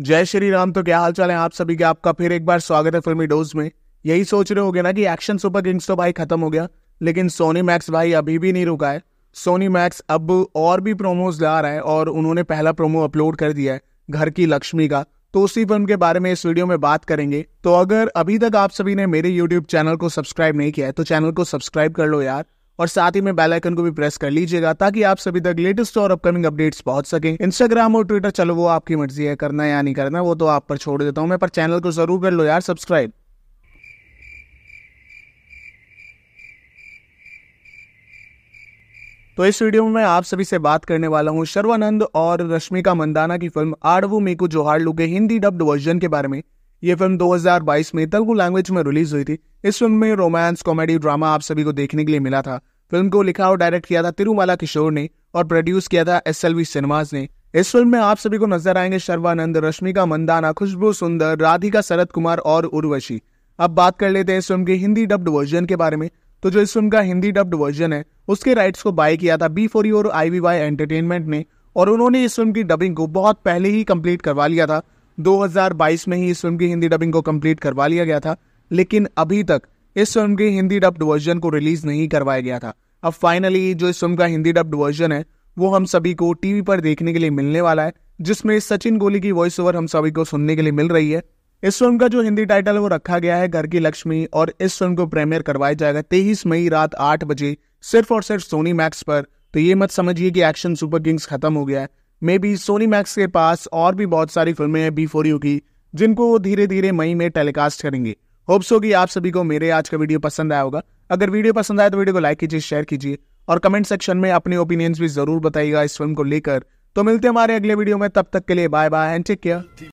जय श्री राम तो क्या हाल चाल है आप सभी के आपका फिर एक बार स्वागत है फिल्मी डोज में यही सोच रहे हो ना कि एक्शन सुपर किंग्स तो भाई खत्म हो गया लेकिन सोनी मैक्स भाई अभी भी नहीं रुका है सोनी मैक्स अब और भी प्रोमोज ला रहा है और उन्होंने पहला प्रोमो अपलोड कर दिया है घर की लक्ष्मी का तो उसी फिल्म के बारे में इस वीडियो में बात करेंगे तो अगर अभी तक आप सभी ने मेरे यूट्यूब चैनल को सब्सक्राइब नहीं किया है तो चैनल को सब्सक्राइब कर लो यार और साथ ही में बेल आइकन को भी प्रेस कर लीजिएगा ताकि आप सभी तक लेटेस्ट और अपकमिंग अपडेट्स पहुंच सके इंस्टाग्राम और ट्विटर चलो वो आपकी मर्जी है करना या नहीं करना वो तो आप पर छोड़ देता हूँ मैं पर चैनल को जरूर कर लो यार सब्सक्राइब तो इस वीडियो में मैं आप सभी से बात करने वाला हूं शर्वानंद और रश्मिका मंदाना की फिल्म आड़वू मेकू जोहार लुके हिंदी डब्ड वर्जन के बारे में ये फिल्म 2022 में तेलुगु लैंग्वेज में रिलीज हुई थी इस फिल्म में रोमांस कॉमेडी ड्रामा आप सभी को देखने के लिए मिला था फिल्म को लिखा और डायरेक्ट किया था तिरुमाला किशोर ने और प्रोड्यूस किया था एस एल सिनेमाज ने इस फिल्म में आप सभी को नजर आएंगे शर्वानंद रश्मिका मंदाना खुशबू सुंदर राधिका शरद कुमार और उर्वशी अब बात कर लेते हैं इस फिल्म के हिंदी डब्ड वर्जन के बारे में तो जो इस फिल्म का हिंदी डब्ड वर्जन है उसके राइट्स को बाय किया था बी फोर e और आई वी वाई एंटरटेनमेंट ने और उन्होंने इस फिल्म की डबिंग को बहुत पहले ही कंप्लीट करवा लिया था 2022 में ही इस फिल्म की हिंदी डबिंग को कंप्लीट करवा लिया गया था लेकिन अभी तक इस फिल्म के हिंदी डब्ड वर्जन को रिलीज नहीं करवाया गया था अब फाइनली जो इस फिल्म का हिंदी डब्ड वर्जन है वो हम सभी को टीवी पर देखने के लिए मिलने वाला है जिसमें सचिन गोली की वॉइस ओवर हम सभी को सुनने के लिए मिल रही है इस फिल्म का जो हिंदी टाइटल वो रखा गया है घर की लक्ष्मी और इस फिल्म को प्रीमियर करवाया जाएगा तेईस मई रात आठ बजे सिर्फ और सिर्फ सोनी मैक्स पर तो ये मत समझिए कि एक्शन सुपर किंग्स खत्म हो गया है मे बी सोनी मैक्स के पास और भी बहुत सारी फिल्में हैं बी फोर यू की जिनको वो धीरे धीरे मई में टेलीकास्ट करेंगे होप्स होगी आप सभी को मेरे आज का वीडियो पसंद आया होगा अगर वीडियो पसंद आया तो वीडियो को लाइक कीजिए शेयर कीजिए और कमेंट सेक्शन में अपने ओपिनियंस भी जरूर बताइएगा इस फिल्म को लेकर तो मिलते हैं हमारे अगले वीडियो में तब तक के लिए bye bye and take care